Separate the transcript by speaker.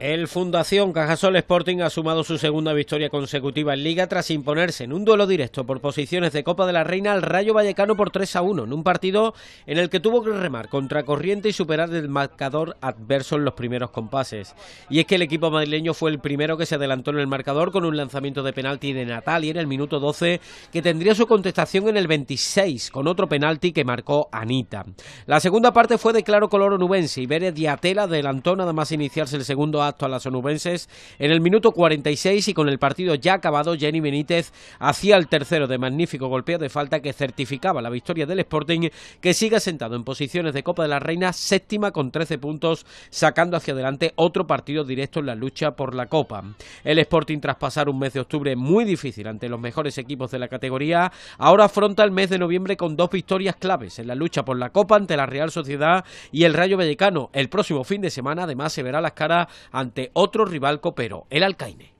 Speaker 1: El Fundación Cajasol Sporting ha sumado su segunda victoria consecutiva en Liga tras imponerse en un duelo directo por posiciones de Copa de la Reina al Rayo Vallecano por 3 a 1 en un partido en el que tuvo que remar contracorriente y superar el marcador adverso en los primeros compases. Y es que el equipo madrileño fue el primero que se adelantó en el marcador con un lanzamiento de penalti de Natali en el minuto 12 que tendría su contestación en el 26 con otro penalti que marcó Anita. La segunda parte fue de claro color onubense y Vélez Diatela adelantó nada más iniciarse el segundo a a las onubenses... En el minuto 46 y con el partido ya acabado, Jenny Benítez hacía el tercero de magnífico golpeo de falta que certificaba la victoria del Sporting, que sigue sentado en posiciones de Copa de la Reina, séptima con 13 puntos, sacando hacia adelante otro partido directo en la lucha por la Copa. El Sporting, tras pasar un mes de octubre muy difícil ante los mejores equipos de la categoría, ahora afronta el mes de noviembre con dos victorias claves en la lucha por la Copa ante la Real Sociedad y el Rayo Vallecano. El próximo fin de semana, además, se verá las caras a ante otro rival copero, el Alcaine.